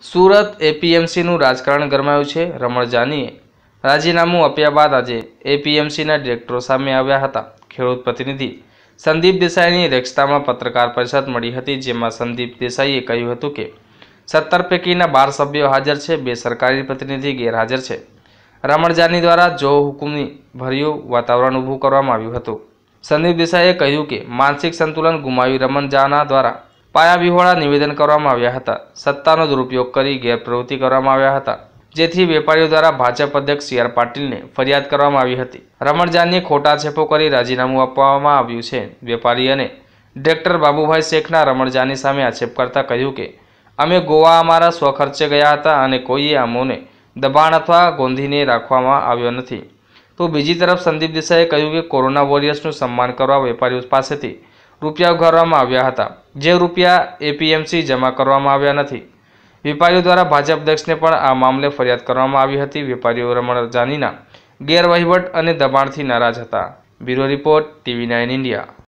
સુરત એપીએમસીનું રાજકારણ ગરમાયું છે રમણ જાનીએ રાજીનામું આપ્યા બાદ આજે એપીએમસીના ડિરેક્ટરો સામે આવ્યા હતા ખેડૂત પ્રતિનિધિ સંદીપ દેસાઈની અધ્યક્ષતામાં પત્રકાર પરિષદ મળી હતી જેમાં સંદીપ દેસાઈએ કહ્યું હતું કે સત્તર પૈકીના બાર સભ્યો હાજર છે બે સરકારી પ્રતિનિધિ ગેરહાજર છે રમણ જાની દ્વારા જો હુકુમની ભર્યું વાતાવરણ ઊભું કરવામાં આવ્યું હતું સંદીપ દેસાઈએ કહ્યું કે માનસિક સંતુલન ગુમાવી જાના દ્વારા પાયાવિહોળા નિવેદન કરવામાં આવ્યા હતા સત્તાનો દુરુપયોગ કરી ગેરપ્રવૃત્તિ કરવામાં આવ્યા હતા જેથી વેપારીઓ દ્વારા ભાજપ અધ્યક્ષ સી આર પાટીલને ફરિયાદ કરવામાં આવી હતી રમણજાનને ખોટા છેપો કરી રાજીનામું આપવામાં આવ્યું છે વેપારી અને ડિરેક્ટર બાબુભાઈ શેખના રમણજાની સામે આક્ષેપ કરતા કહ્યું કે અમે ગોવા અમારા સ્વખર્ચે ગયા હતા અને કોઈએ અમોને દબાણ અથવા ગોંધીને રાખવામાં આવ્યો નથી તો બીજી તરફ સંદીપ દેસાઈએ કહ્યું કે કોરોના વોરિયર્સનું સન્માન કરવા વેપારીઓ પાસેથી રૂપિયા ઉઘારવામાં આવ્યા હતા જે રૂપિયા એપીએમસી જમા કરવામાં આવ્યા નથી વેપારીઓ દ્વારા ભાજપ અધ્યક્ષને પણ આ મામલે ફરિયાદ કરવામાં આવી હતી વેપારીઓ રમણ રજાનીના ગેરવહીવટ અને દબાણથી નારાજ હતા bureau report TV nine India